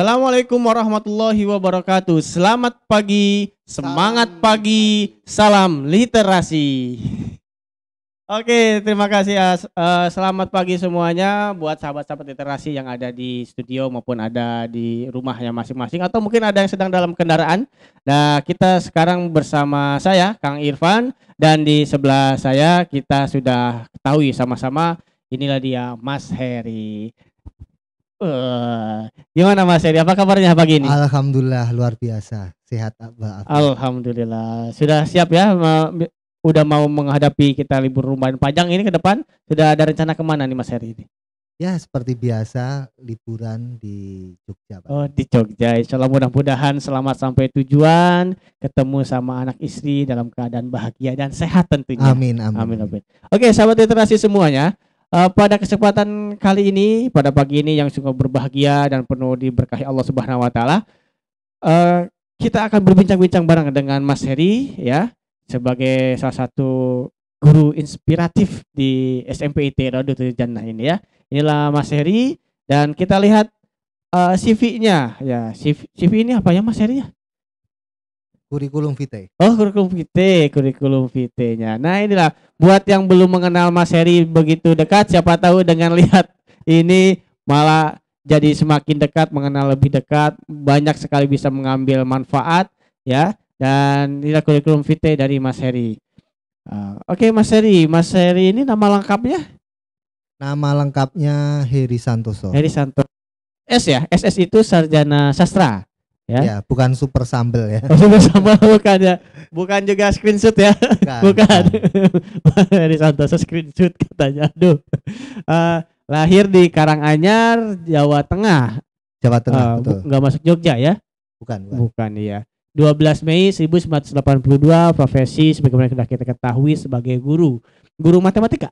Assalamualaikum warahmatullahi wabarakatuh. Selamat pagi, semangat pagi, salam literasi. Oke, terima kasih Uh, selamat pagi semuanya buat sahabat-sahabat literasi yang ada di studio maupun ada di rumahnya masing-masing atau mungkin ada yang sedang dalam kendaraan. Nah, kita sekarang bersama saya Kang Irfan dan di sebelah saya kita sudah ketahui sama-sama inilah dia Mas Heri. Uh, gimana Mas Heri? Apa kabarnya pagi ini? Alhamdulillah luar biasa, sehat Abah. Alhamdulillah. Sudah siap ya? Udah mau menghadapi kita libur lumayan panjang ini ke depan. Sudah ada rencana kemana nih Mas Heri? ini? Ya seperti biasa liburan di Jogja. Pak. Oh di Jogja. Insyaallah mudah-mudahan selamat sampai tujuan. Ketemu sama anak istri dalam keadaan bahagia dan sehat tentunya. Amin amin. Amin amin. Oke sahabat literasi semuanya. Eh, pada kesempatan kali ini, pada pagi ini yang sungguh berbahagia dan penuh diberkahi Allah Subhanahu wa taala, uh, kita akan berbincang-bincang bareng dengan Mas Heri ya, sebagai salah satu guru inspiratif di SMP IT Rodotul Jannah ini ya. Inilah Mas Heri dan kita lihat uh, eh, CV-nya ya. CV, CV ini apa ya Mas Heri ya? Kurikulum vitae. Oh, kurikulum vitae, kurikulum vitae-nya. Nah, inilah buat yang belum mengenal Mas Heri begitu dekat, siapa tahu dengan lihat ini malah jadi semakin dekat, mengenal lebih dekat, banyak sekali bisa mengambil manfaat ya. Dan inilah kurikulum vitae dari Mas Heri. Uh, Oke, okay, Mas Heri. Mas Heri ini nama lengkapnya? Nama lengkapnya Heri Santoso. Heri Santoso. S ya, SS itu sarjana sastra ya. Ya, bukan super sambel ya. Oh, super sambel bukan ya. Bukan juga screenshot ya. Bukan. bukan. Dari Santoso screenshot katanya. Aduh. Uh, lahir di Karanganyar, Jawa Tengah. Jawa Tengah, uh, betul. Enggak masuk Jogja ya? Bukan, bukan. Bukan iya. 12 Mei 1982 profesi sebagaimana sudah kita ketahui sebagai guru. Guru matematika.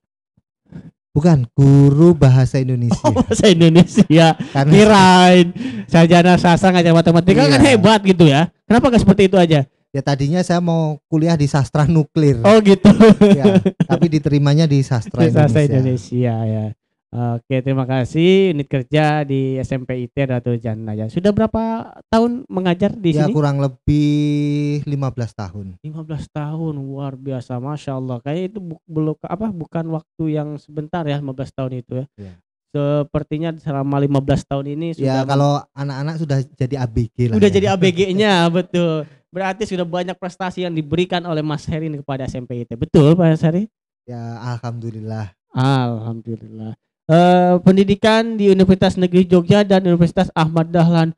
Bukan guru bahasa Indonesia. Oh, bahasa Indonesia. Karena Kirain sarjana sastra ngajar matematika kan iya. kan hebat gitu ya. Kenapa gak seperti itu aja? Ya tadinya saya mau kuliah di sastra nuklir. Oh gitu. ya, tapi diterimanya di sastra di Indonesia. Sastra Indonesia ya. Oke, terima kasih. Unit kerja di SMP IT Ratu Jana ya. Sudah berapa tahun mengajar di ya, sini? Ya kurang lebih 15 tahun. 15 tahun. Luar biasa, Masya Allah. Kayaknya itu bu belum apa bukan waktu yang sebentar ya 15 tahun itu ya. ya. Sepertinya selama 15 tahun ini ya, sudah Ya, kalau anak-anak sudah jadi ABG lah. Sudah ya. jadi ABG-nya, betul. Berarti sudah banyak prestasi yang diberikan oleh Mas Heri kepada SMP IT. Betul, Pak Heri? Ya, alhamdulillah. Alhamdulillah. Eh, pendidikan di Universitas Negeri Jogja dan Universitas Ahmad Dahlan.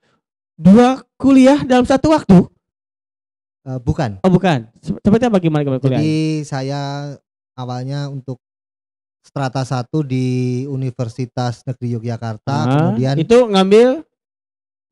Dua kuliah dalam satu waktu? Uh, bukan. Oh, bukan. Seperti apa gimana kuliah? Jadi saya awalnya untuk strata satu di Universitas Negeri Yogyakarta, uh, kemudian itu ngambil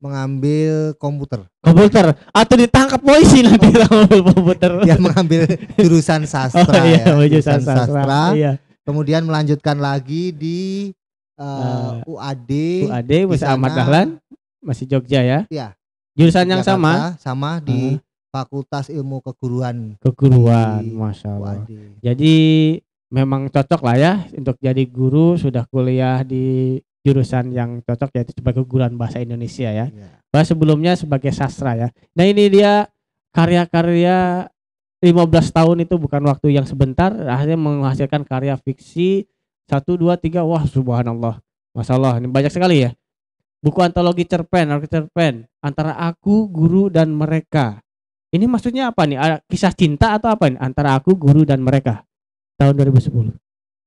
mengambil komputer. Komputer atau ditangkap polisi nanti oh. komputer. Dia mengambil jurusan oh, sastra oh, iya, ya. Jurusan, jurusan sastra. sastra. Iya. Kemudian melanjutkan lagi di uh, eh, eh, uh, UAD. UAD Mas Ahmad Dahlan masih Jogja ya. Iya. Jurusan yang Jakarta, sama sama di eh. Fakultas Ilmu Keguruan. Keguruan, masya Allah. UAD. Jadi memang cocok lah ya untuk jadi guru sudah kuliah di jurusan yang cocok yaitu sebagai keguruan bahasa Indonesia ya. Yeah. Bahasa sebelumnya sebagai sastra ya. Nah ini dia karya-karya 15 tahun itu bukan waktu yang sebentar akhirnya menghasilkan karya fiksi satu dua tiga wah subhanallah masalah ini banyak sekali ya buku antologi cerpen cerpen antara aku guru dan mereka ini maksudnya apa nih kisah cinta atau apa nih antara aku guru dan mereka tahun 2010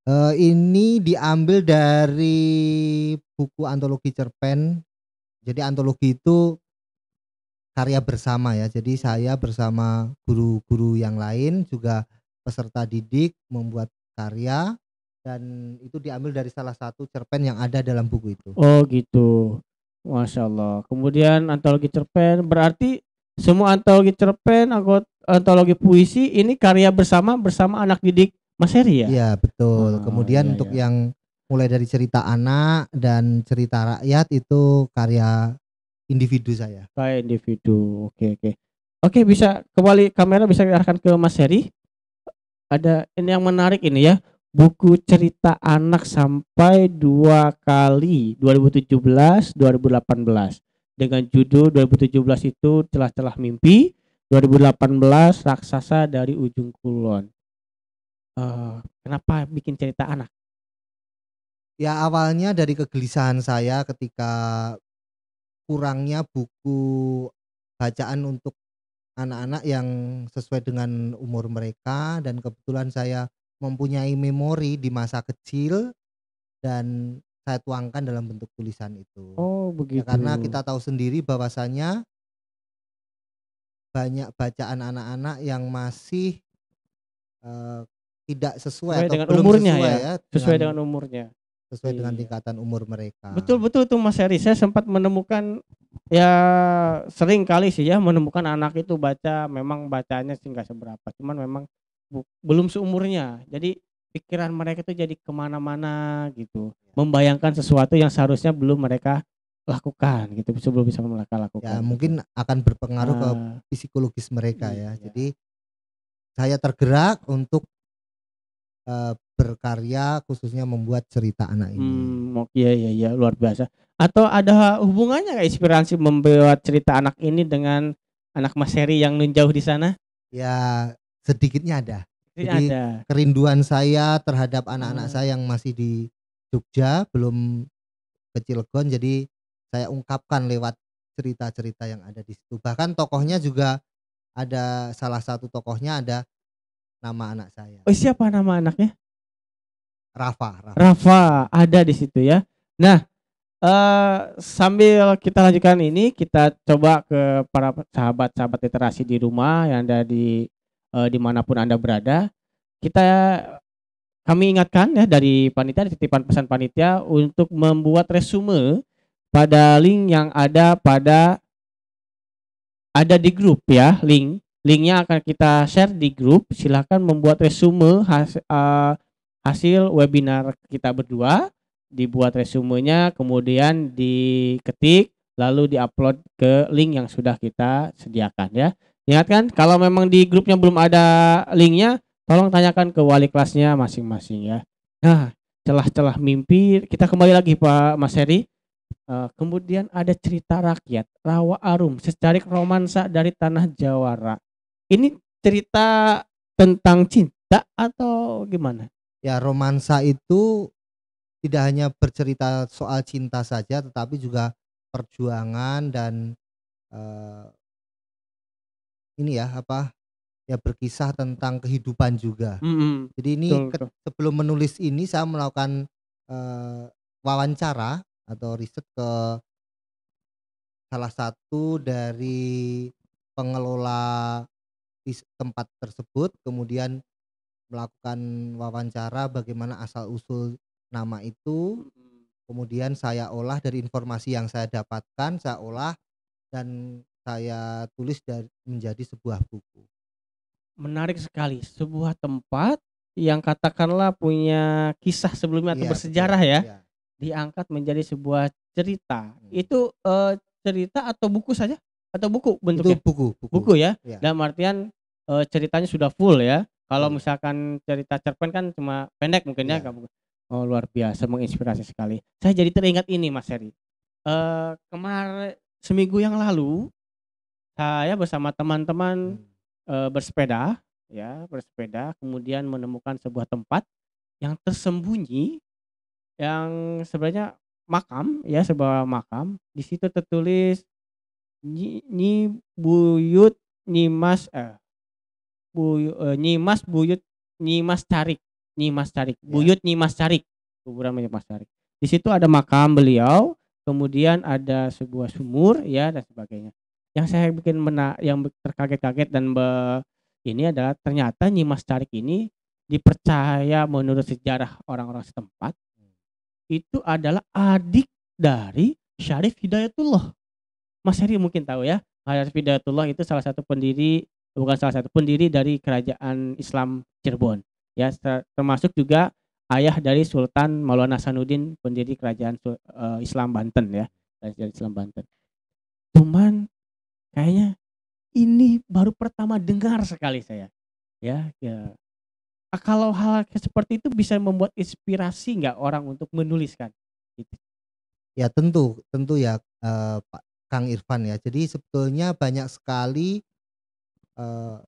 Uh, eh, ini diambil dari buku antologi cerpen. Jadi antologi itu karya bersama ya. Jadi saya bersama guru-guru yang lain juga peserta didik membuat karya dan itu diambil dari salah satu cerpen yang ada dalam buku itu. Oh gitu. Masya Allah. Kemudian antologi cerpen berarti semua antologi cerpen, atau antologi puisi ini karya bersama bersama anak didik Mas Heri ya? Iya betul. Oh, Kemudian iya, untuk iya. yang mulai dari cerita anak dan cerita rakyat itu karya individu saya. By individu. Oke, oke. Oke, bisa kembali kamera bisa diarahkan ke Mas Heri. Ada ini yang menarik ini ya. Buku cerita anak sampai dua kali 2017, 2018 dengan judul 2017 itu celah-celah mimpi, 2018 raksasa dari ujung kulon. Uh, kenapa bikin cerita anak? Ya awalnya dari kegelisahan saya ketika kurangnya buku bacaan untuk anak-anak yang sesuai dengan umur mereka dan kebetulan saya mempunyai memori di masa kecil dan saya tuangkan dalam bentuk tulisan itu. Oh, ya, begitu. Ya, karena kita tahu sendiri bahwasanya banyak bacaan anak-anak yang masih uh, tidak sesuai, sesuai atau dengan belum umurnya sesuai ya, ya dengan, sesuai dengan umurnya sesuai iya. dengan tingkatan umur mereka. Betul betul tuh Mas Heri, saya sempat menemukan ya sering kali sih ya menemukan anak itu baca memang bacanya sih nggak seberapa, cuman memang bu, belum seumurnya. Jadi pikiran mereka itu jadi kemana-mana gitu, iya. membayangkan sesuatu yang seharusnya belum mereka lakukan gitu sebelum bisa mereka lakukan. Ya mungkin akan berpengaruh nah, ke ah. psikologis mereka ya. iya, ya. Jadi saya tergerak untuk uh, berkarya khususnya membuat cerita anak ini. Hmm, iya iya iya luar biasa. Atau ada hubungannya gak inspirasi membuat cerita anak ini dengan anak Mas Heri yang menjauh di sana? Ya sedikitnya ada. Jadi, ada. kerinduan saya terhadap anak-anak hmm. saya yang masih di Jogja belum kecil gon jadi saya ungkapkan lewat cerita-cerita yang ada di situ. Bahkan tokohnya juga ada salah satu tokohnya ada nama anak saya. Oh, siapa nama anaknya? Rafa. Rafa, Rafa ada di situ ya. Nah, Uh, sambil kita lanjutkan ini, kita coba ke para sahabat-sahabat literasi di rumah yang ada di uh, dimanapun anda berada. Kita kami ingatkan ya dari panitia, titipan pesan panitia untuk membuat resume pada link yang ada pada ada di grup ya link Linknya akan kita share di grup. Silahkan membuat resume eh, hasil webinar kita berdua. Dibuat resumenya, kemudian diketik, lalu diupload ke link yang sudah kita sediakan ya. Ingatkan kalau memang di grupnya belum ada linknya, tolong tanyakan ke wali kelasnya masing-masing ya. Nah, celah-celah mimpi kita kembali lagi Pak Mas Heri. Uh, kemudian ada cerita rakyat Rawa Arum secarik romansa dari tanah Jawara ini cerita tentang cinta atau gimana? Ya romansa itu tidak hanya bercerita soal cinta saja tetapi juga perjuangan dan uh, ini ya apa ya berkisah tentang kehidupan juga. Mm -hmm. Jadi ini betul, betul. sebelum menulis ini saya melakukan uh, wawancara atau riset ke salah satu dari pengelola di tempat tersebut kemudian melakukan wawancara bagaimana asal usul nama itu hmm. kemudian saya olah dari informasi yang saya dapatkan saya olah dan saya tulis dari, menjadi sebuah buku menarik sekali sebuah tempat yang katakanlah punya kisah sebelumnya atau iya, iya, ya, bersejarah ya, ya diangkat menjadi sebuah cerita hmm. itu eh, cerita atau buku saja atau buku bentuknya? Itu buku, buku. Buku ya. ya. Dalam artian e, ceritanya sudah full ya. Kalau hmm. misalkan cerita cerpen kan cuma pendek mungkin ya, ya. Oh, luar biasa menginspirasi sekali. Saya jadi teringat ini Mas Heri. E, eh, kemarin seminggu yang lalu saya bersama teman-teman hmm. e, bersepeda ya, bersepeda kemudian menemukan sebuah tempat yang tersembunyi yang sebenarnya makam ya sebuah makam di situ tertulis ni, nyi Buyut Nimas eh Buy, eh, Nimas Buyut Nimas Tarik, Nimas Tarik, ya. Buyut Nimas Tarik, kuburan Nimas Tarik. Di situ ada makam beliau, kemudian ada sebuah sumur ya dan sebagainya. Yang saya bikin mena yang terkaget-kaget dan be ini adalah ternyata Nyimas Tarik ini dipercaya menurut sejarah orang-orang setempat hmm. itu adalah adik dari Syarif Hidayatullah. Mas Heri mungkin tahu ya Hayat Fidayatullah itu salah satu pendiri bukan salah satu pendiri dari kerajaan Islam Cirebon ya termasuk juga ayah dari Sultan Maulana Hasanuddin pendiri kerajaan eh, Islam Banten ya kerajaan Islam Banten cuman kayaknya ini baru pertama dengar sekali saya ya, ya. Ah, kalau hal seperti itu bisa membuat inspirasi nggak orang untuk menuliskan gitu. ya tentu tentu ya eh, Pak Kang Irfan ya. Jadi sebetulnya banyak sekali uh,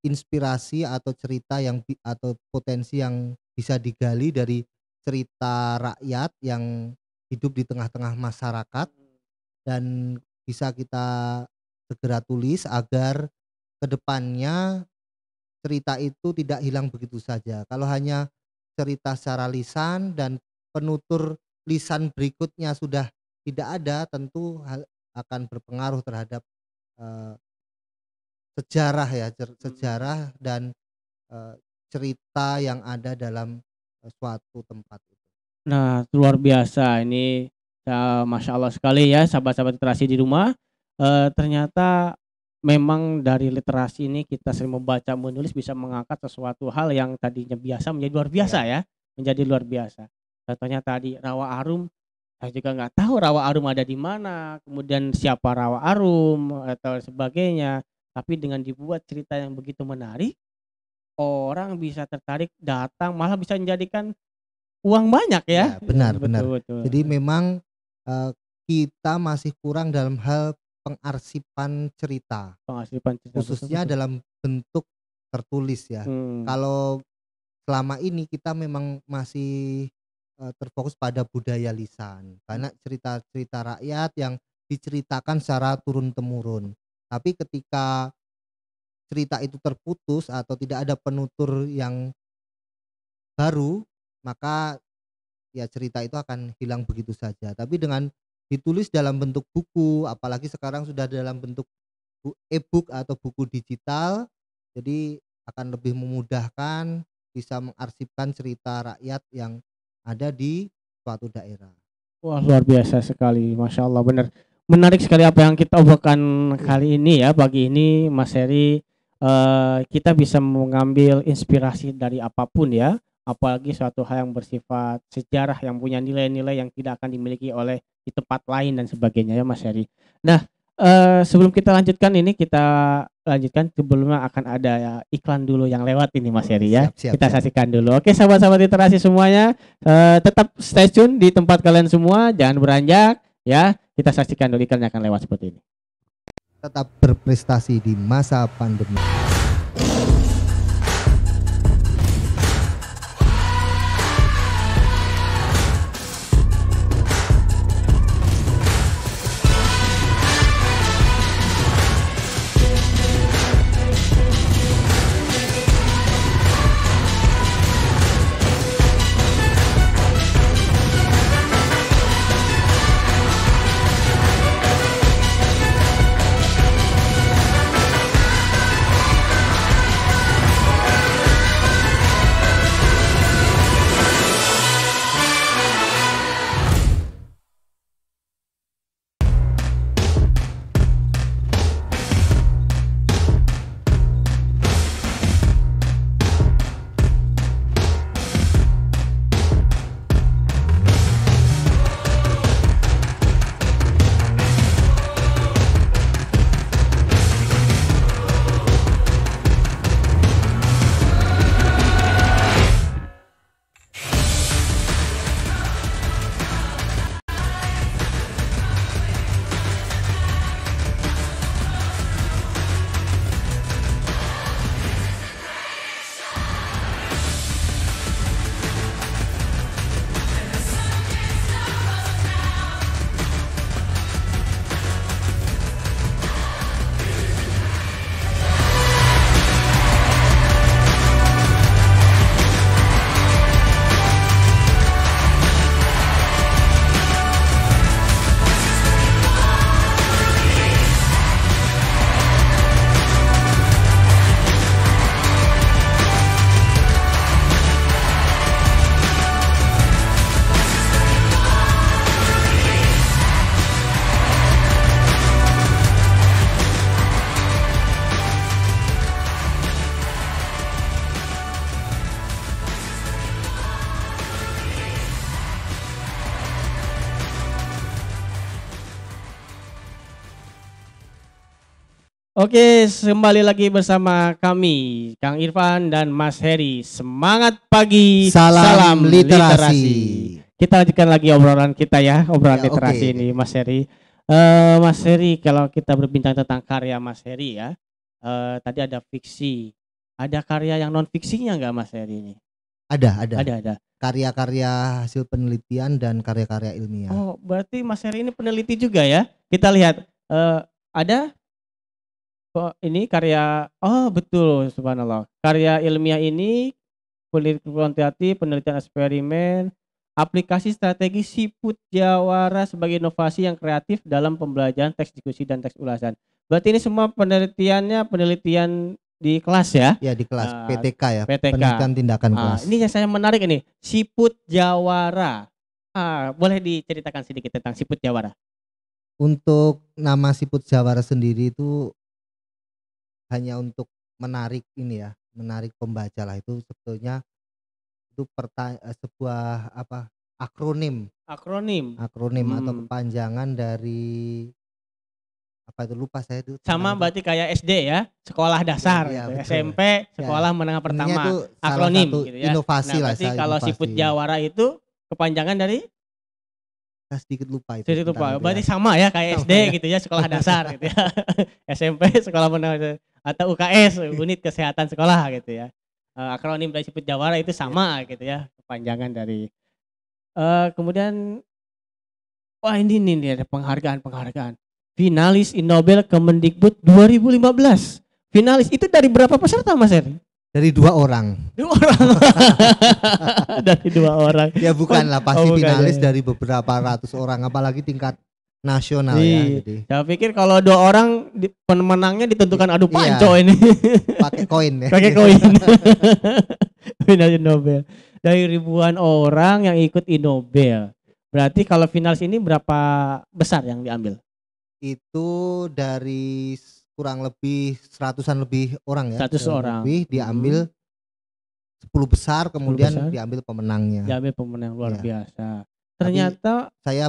inspirasi atau cerita yang atau potensi yang bisa digali dari cerita rakyat yang hidup di tengah-tengah masyarakat dan bisa kita segera tulis agar kedepannya cerita itu tidak hilang begitu saja. Kalau hanya cerita secara lisan dan penutur lisan berikutnya sudah tidak ada tentu hal akan berpengaruh terhadap uh, sejarah ya sejarah hmm. sejarah dan uh, cerita yang ada dalam uh, suatu tempat itu. Nah luar biasa ini ya, masya Allah sekali ya sahabat-sahabat literasi di rumah uh, ternyata memang dari literasi ini kita sering membaca menulis bisa mengangkat sesuatu hal yang tadinya biasa menjadi luar biasa ya, ya menjadi luar biasa contohnya tadi rawa arum saya juga nggak tahu rawa arum ada di mana kemudian siapa rawa arum atau sebagainya tapi dengan dibuat cerita yang begitu menarik orang bisa tertarik datang malah bisa menjadikan uang banyak ya, ya benar betul, benar betul. jadi memang uh, kita masih kurang dalam hal pengarsipan cerita pengarsipan cerita khususnya betul, betul. dalam bentuk tertulis ya hmm. kalau selama ini kita memang masih Eh, terfokus pada budaya lisan banyak hmm. cerita-cerita rakyat yang diceritakan secara turun temurun tapi ketika cerita itu terputus atau tidak ada penutur yang baru maka ya cerita itu akan hilang begitu saja tapi dengan ditulis dalam bentuk buku apalagi sekarang sudah dalam bentuk e-book atau buku digital jadi akan lebih memudahkan bisa mengarsipkan cerita rakyat yang ada di suatu daerah. Wah luar biasa sekali, masya Allah benar. Menarik sekali apa yang kita obrolkan kali ini ya pagi ini Mas Heri. Uh, kita bisa mengambil inspirasi dari apapun ya, apalagi suatu hal yang bersifat sejarah yang punya nilai-nilai yang tidak akan dimiliki oleh di tempat lain dan sebagainya ya Mas Heri. Nah Eh, sebelum kita lanjutkan ini kita lanjutkan sebelumnya akan ada iklan dulu yang lewat ini Mas Heri ya. Siap, siap, kita saksikan dulu. Oke sahabat-sahabat literasi semuanya uh, tetap stay tune di tempat kalian semua, jangan beranjak ya. Kita saksikan dulu iklan yang akan lewat seperti ini. Tetap berprestasi di masa pandemi. Oke, kembali lagi bersama kami, Kang Irfan dan Mas Heri. Semangat pagi, salam, salam literasi. literasi. Kita lanjutkan lagi obrolan kita ya, obrolan ya, literasi okay. ini, Mas Heri. Uh, Mas Heri, kalau kita berbincang tentang karya Mas Heri ya, uh, tadi ada fiksi, ada karya yang non fiksinya nggak Mas Heri ini? Ada, ada. Ada, ada. Karya-karya hasil penelitian dan karya-karya ilmiah. Oh, berarti Mas Heri ini peneliti juga ya? Kita lihat. Uh, ada oh, ini karya oh betul subhanallah karya ilmiah ini penelitian kuantitatif penelitian eksperimen aplikasi strategi siput jawara sebagai inovasi yang kreatif dalam pembelajaran teks diskusi dan teks ulasan berarti ini semua penelitiannya penelitian di kelas ya ya di kelas uh, nah, PTK ya PTK penelitian tindakan uh, kelas ini yang saya menarik ini siput jawara uh, boleh diceritakan sedikit tentang siput jawara untuk nama siput jawara sendiri itu hanya untuk menarik ini ya menarik pembaca lah itu sebetulnya itu perta eh, sebuah apa akronim akronim akronim hmm. atau kepanjangan dari apa itu lupa saya itu sama berarti kayak SD ya sekolah dasar iya, gitu ya, ya, SMP sekolah ya. menengah pertama itu akronim gitu ya. inovasi nah, lah berarti kalau inovasi. siput Jawara itu kepanjangan dari saya ah, sedikit lupa itu sedikit lupa berarti ya. sama ya kayak sama SD ya. gitu ya sekolah dasar gitu ya SMP sekolah menengah atau UKS unit kesehatan sekolah gitu ya uh, akronim dari Siput Jawara itu sama yeah. gitu ya kepanjangan dari uh, kemudian wah ini nih ada penghargaan penghargaan finalis Nobel Kemendikbud 2015 finalis itu dari berapa peserta Mas Eri? Dari dua orang. Dua orang. dari dua orang. Ya lah oh, pasti oh, bukan finalis ya, ya. dari beberapa ratus orang, apalagi tingkat nasional Iyi. ya. Jadi. Saya pikir kalau dua orang di, pemenangnya ditentukan adu panco iya. ini. Pakai koin ya. Pakai koin. final iya. Nobel. Dari ribuan orang yang ikut Nobel Berarti kalau final ini berapa besar yang diambil? Itu dari kurang lebih seratusan lebih orang ya. Seratus orang. Lebih diambil hmm. sepuluh hmm. besar kemudian 10 besar. diambil pemenangnya. Diambil pemenang luar ya. biasa. Ternyata Tapi saya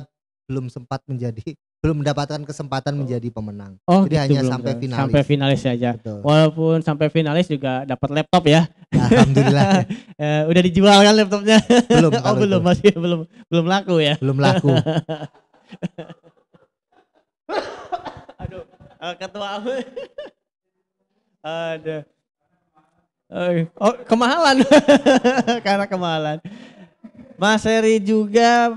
belum sempat menjadi belum mendapatkan kesempatan oh. menjadi pemenang. Oh, Jadi gitu hanya sampai ya. finalis. Sampai finalis saja. Betul. Walaupun sampai finalis juga dapat laptop ya. Alhamdulillah. ya. udah dijual kan laptopnya? Belum. oh, belum itu. masih belum belum laku ya. Belum laku. Aduh, uh, ketua Ada. Eh, oh, kemahalan. Karena kemahalan. Mas Seri juga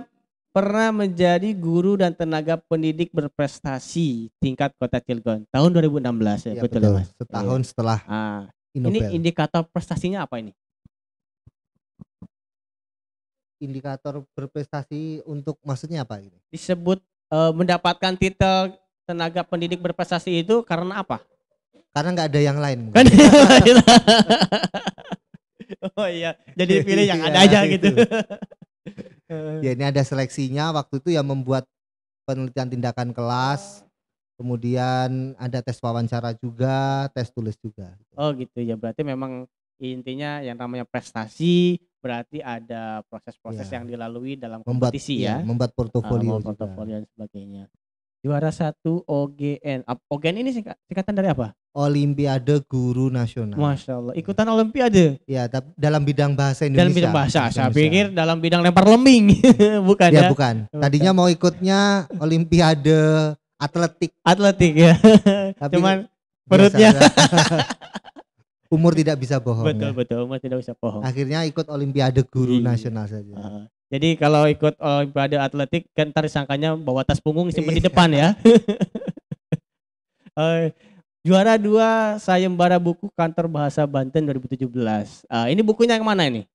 pernah menjadi guru dan tenaga pendidik berprestasi tingkat Kota Cilegon tahun 2016 ya, iya, ya betul, betul Mas. Setahun ya. setelah. Ah. Ini indikator prestasinya apa ini? Indikator berprestasi untuk maksudnya apa ini? Disebut e, mendapatkan titel tenaga pendidik berprestasi itu karena apa? Karena nggak ada yang lain. Kan oh iya, jadi pilih yang iya, ada aja gitu. gitu ya ini ada seleksinya waktu itu yang membuat penelitian tindakan kelas kemudian ada tes wawancara juga tes tulis juga oh gitu ya berarti memang intinya yang namanya prestasi berarti ada proses-proses ya. yang dilalui dalam kompetisi ya, ya membuat ah, portofolio uh, portofolio dan sebagainya Juara satu OGN. OGN ini singkatan dari apa? Olimpiade Guru Nasional. Masya Allah, hmm. ikutan Olimpiade. Ya, tapi dalam bidang bahasa Indonesia. Dalam bidang bahasa, Indonesia. saya pikir dalam bidang lempar lembing, bukan ya? Ya bukan. Tadinya mau ikutnya Olimpiade Atletik. Atletik ya. Tapi Cuman perutnya. umur tidak bisa bohong. Betul ya. betul, umur tidak bisa bohong. Akhirnya ikut Olimpiade Guru Iyi. Nasional saja. Uh, jadi kalau ikut olimpiade eh, atletik kan ntar sangkanya bawa tas punggung simpen di iya. depan ya. uh, juara dua sayembara buku kantor bahasa Banten 2017. Uh, eh, ini bukunya yang mana ini?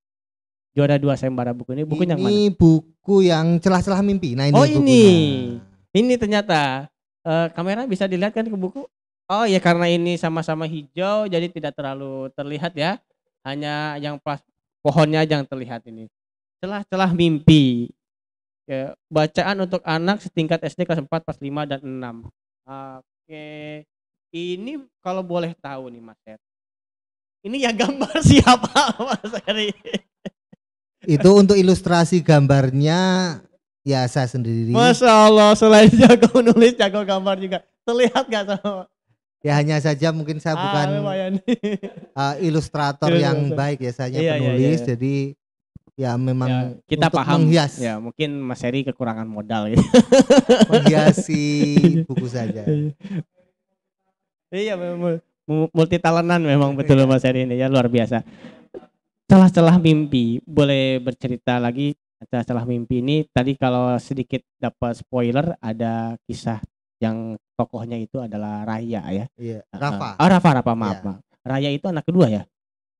Juara dua sayembara buku ini bukunya ini yang mana? Ini buku yang celah-celah mimpi. Nah ini Oh bukunya. ini. Ini ternyata uh, kamera bisa dilihat kan ke buku? Oh ya karena ini sama-sama hijau jadi tidak terlalu terlihat ya. Hanya yang pas pohonnya aja yang terlihat ini celah-celah mimpi. Ya, bacaan untuk anak setingkat SD kelas 4, kelas 5 dan 6. Oke. Ini kalau boleh tahu nih Mas Ed. Ini ya gambar siapa Mas Eri? Itu untuk ilustrasi gambarnya ya saya sendiri. Masya Allah, selain jago nulis, jago gambar juga. Terlihat gak sama? Ya hanya saja mungkin saya ah, bukan uh, ilustrator iya, iya, yang iya. baik ya, saya iya, penulis. Iya, iya. Jadi ya memang ya, kita untuk paham menghias. ya mungkin Mas Heri kekurangan modal gitu. menghiasi buku saja iya memang multi talenan memang betul iya. Mas Heri ini ya luar biasa celah-celah mimpi boleh bercerita lagi celah-celah mimpi ini tadi kalau sedikit dapat spoiler ada kisah yang tokohnya itu adalah Raya ya iya Rafa oh, Rafa Rafa maaf, iya. maaf Raya itu anak kedua ya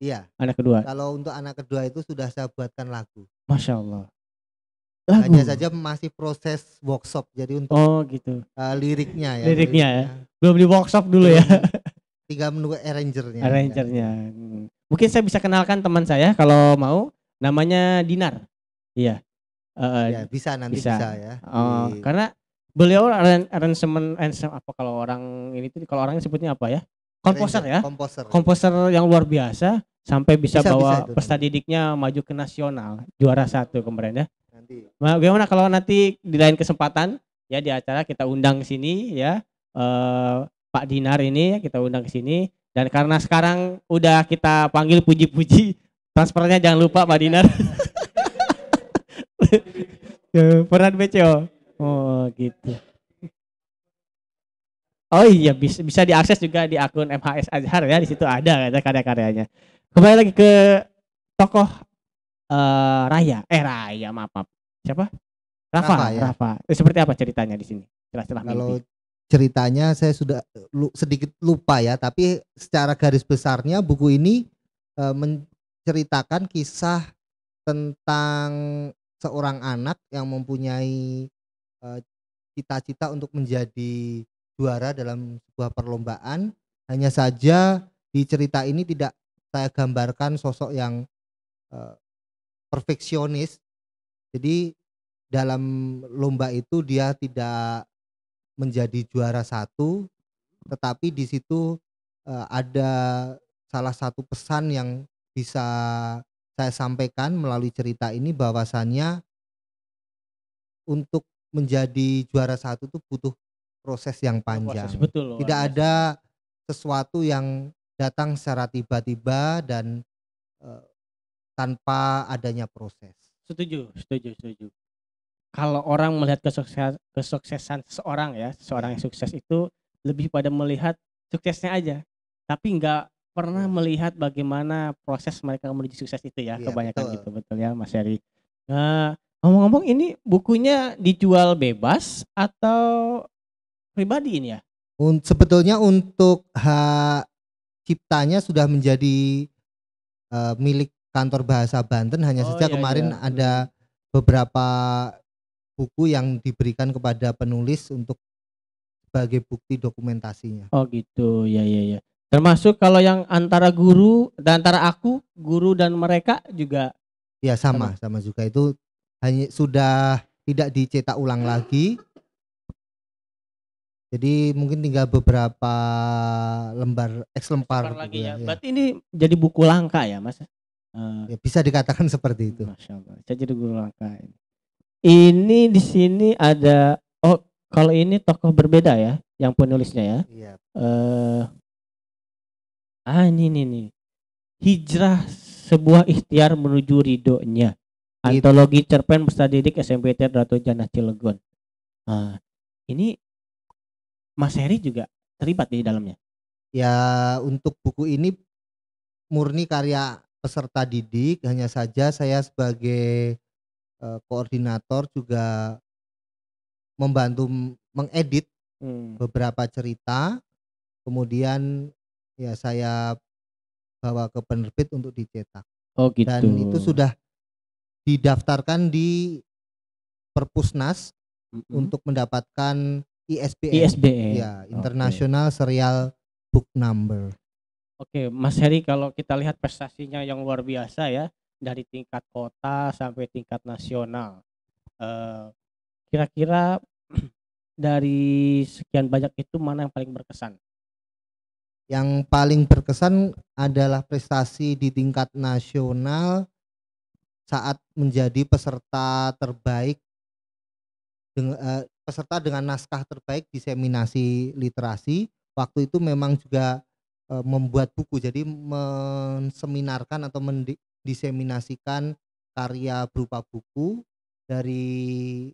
Iya. Anak kedua. Kalau untuk anak kedua itu sudah saya buatkan lagu. Masya Allah. Lagu. Hanya saja masih proses workshop. Jadi untuk oh gitu. Uh, liriknya ya. Liriknya, ya. liriknya ya. Belum di workshop dulu Belum. ya. Tiga menunggu arrangernya. Arrangernya. Ya. Mungkin saya bisa kenalkan teman saya kalau mau. Namanya Dinar. Iya. Uh, ya, bisa nanti bisa, bisa ya. Oh, Di... Iya. karena beliau arrangement, arrangement apa kalau orang ini tuh kalau orangnya sebutnya apa ya? komposer ya komposer komposer yang luar biasa sampai bisa, bisa bawa bisa peserta didiknya maju ke nasional juara satu kemarin ya. Nanti. Bagaimana kalau nanti di lain kesempatan ya di acara kita undang ke sini ya eh, Pak Dinar ini kita undang ke sini dan karena sekarang udah kita panggil puji-puji transfernya jangan lupa Pak Dinar. Ya, peran BCO. Oh gitu. Oh iya bisa bisa diakses juga di akun MHS Azhar ya di situ ada karya-karyanya kembali lagi ke tokoh uh, Raya eh Raya maaf maaf siapa Rafa Rafa, ya? Rafa. Eh, seperti apa ceritanya di sini celah-celah kalau ceritanya saya sudah lu, sedikit lupa ya tapi secara garis besarnya buku ini uh, menceritakan kisah tentang seorang anak yang mempunyai cita eh, cita-cita untuk menjadi juara dalam sebuah perlombaan hanya saja di cerita ini tidak saya gambarkan sosok yang uh, perfeksionis. Jadi dalam lomba itu dia tidak menjadi juara satu, tetapi di situ uh, ada salah satu pesan yang bisa saya sampaikan melalui cerita ini bahwasannya untuk menjadi juara satu itu butuh proses yang panjang. Proses, betul, Tidak ada sesuatu yang datang secara tiba-tiba dan uh, tanpa adanya proses. Setuju, setuju, setuju. Kalau orang melihat kesuksesan, kesuksesan seseorang ya, seorang yang sukses itu lebih pada melihat suksesnya aja, tapi nggak pernah iya. melihat bagaimana proses mereka menuju sukses itu ya, ya kebanyakan betul. gitu betul ya Mas Heri. ngomong eh, ngomong-ngomong ini bukunya dijual bebas atau pribadi ini ya? Sebetulnya untuk hak ciptanya sudah menjadi uh, milik kantor bahasa Banten hanya oh, saja iya, kemarin iya. ada beberapa buku yang diberikan kepada penulis untuk sebagai bukti dokumentasinya. Oh gitu, ya ya ya. Termasuk kalau yang antara guru dan antara aku, guru dan mereka juga ya sama, sama, sama juga itu hanya sudah tidak dicetak ulang lagi jadi mungkin tinggal beberapa lembar eksemplar gitu lagi ya. ya. Iya. Berarti ini jadi buku langka ya, Mas? Uh, ya, bisa dikatakan seperti itu. Masya Allah. Saya jadi buku langka ini. Ini di sini ada oh kalau ini tokoh berbeda ya, yang penulisnya ya. Iya. Uh, ah ini nih nih. Hijrah sebuah ikhtiar menuju ridhonya. Antologi cerpen peserta didik SMP Teater Ratu Janah Cilegon. Nah, ini Mas Heri juga terlibat di dalamnya. Ya untuk buku ini murni karya peserta didik hanya saja saya sebagai uh, koordinator juga membantu mengedit hmm. beberapa cerita kemudian ya saya bawa ke penerbit untuk dicetak. Oh gitu. Dan itu sudah didaftarkan di Perpusnas mm -hmm. untuk mendapatkan ISBN. ISBN. Ya, International Serial Book Number. Oke, okay, Mas Heri kalau kita lihat prestasinya yang luar biasa ya dari tingkat kota sampai tingkat nasional. Eh, kira-kira uh, dari sekian banyak itu mana yang paling berkesan? Yang paling berkesan adalah prestasi di tingkat nasional saat menjadi peserta terbaik eh, peserta dengan naskah terbaik diseminasi literasi. Waktu itu memang juga e, membuat buku, jadi menseminarkan atau mendiseminasikan karya berupa buku dari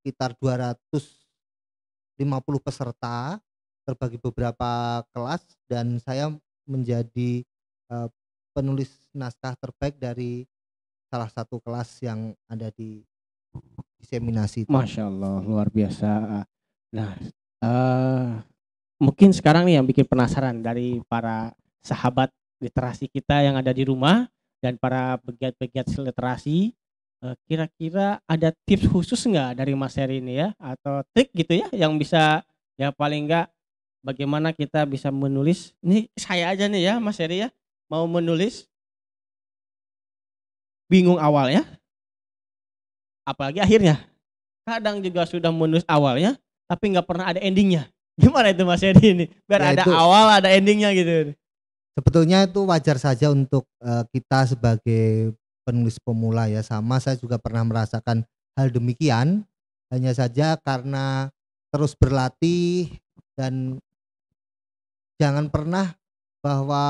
sekitar 250 peserta terbagi beberapa kelas dan saya menjadi e, penulis naskah terbaik dari salah satu kelas yang ada di diseminasi. Masya Allah luar biasa. Nah uh, mungkin sekarang nih yang bikin penasaran dari para sahabat literasi kita yang ada di rumah dan para pegiat-pegiat literasi eh, kira-kira ada tips khusus nggak dari Mas Heri ini ya atau trik gitu ya yang bisa ya paling nggak bagaimana kita bisa menulis ini saya aja nih ya Mas Heri ya mau menulis bingung awal ya apalagi akhirnya. Kadang juga sudah menulis awalnya, tapi nggak pernah ada endingnya. Gimana itu Mas Edi ini? Biar ya ada itu, awal, ada endingnya gitu. Sebetulnya itu wajar saja untuk uh, kita sebagai penulis pemula ya. Sama saya juga pernah merasakan hal demikian. Hanya saja karena terus berlatih dan jangan pernah bahwa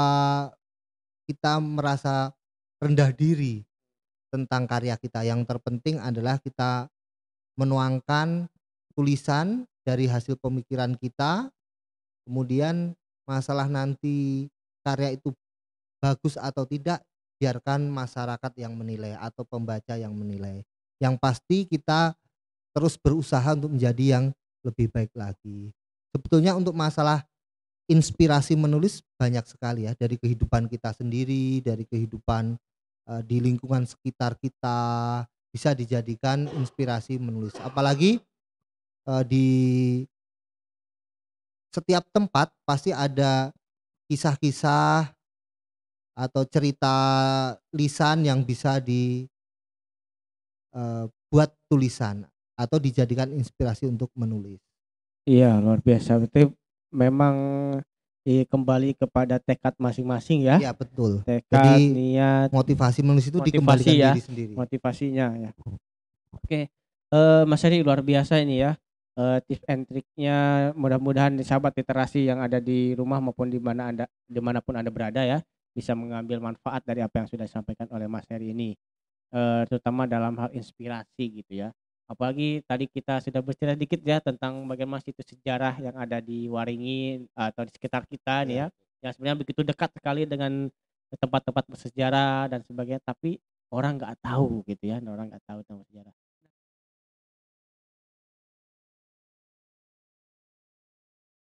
kita merasa rendah diri tentang karya kita. Yang terpenting adalah kita menuangkan tulisan dari hasil pemikiran kita. Kemudian masalah nanti karya itu bagus atau tidak biarkan masyarakat yang menilai atau pembaca yang menilai. Yang pasti kita terus berusaha untuk menjadi yang lebih baik lagi. Sebetulnya untuk masalah inspirasi menulis banyak sekali ya dari kehidupan kita sendiri, dari kehidupan uh, di lingkungan sekitar kita bisa dijadikan inspirasi menulis. Apalagi uh, di setiap tempat pasti ada kisah-kisah atau cerita lisan yang bisa dibuat eh, uh, tulisan atau dijadikan inspirasi untuk menulis. Iya luar biasa. Berarti memang kembali kepada tekad masing-masing ya. Iya betul. Tekad, Jadi, niat, motivasi menulis itu motivasi dikembalikan ya, diri sendiri. Motivasinya ya. Oke, uh, Mas Heri luar biasa ini ya. Uh, tips and triknya mudah-mudahan sahabat literasi yang ada di rumah maupun di mana anda dimanapun anda berada ya bisa mengambil manfaat dari apa yang sudah disampaikan oleh Mas Heri ini uh, terutama dalam hal inspirasi gitu ya Apalagi tadi kita sudah bercerita sedikit ya tentang bagaimana situs sejarah yang ada di Waringin eh, atau di sekitar kita nih iya. ya. Yang sebenarnya begitu dekat sekali dengan tempat-tempat bersejarah dan sebagainya, tapi orang nggak tahu gitu ya, orang nggak tahu tentang sejarah.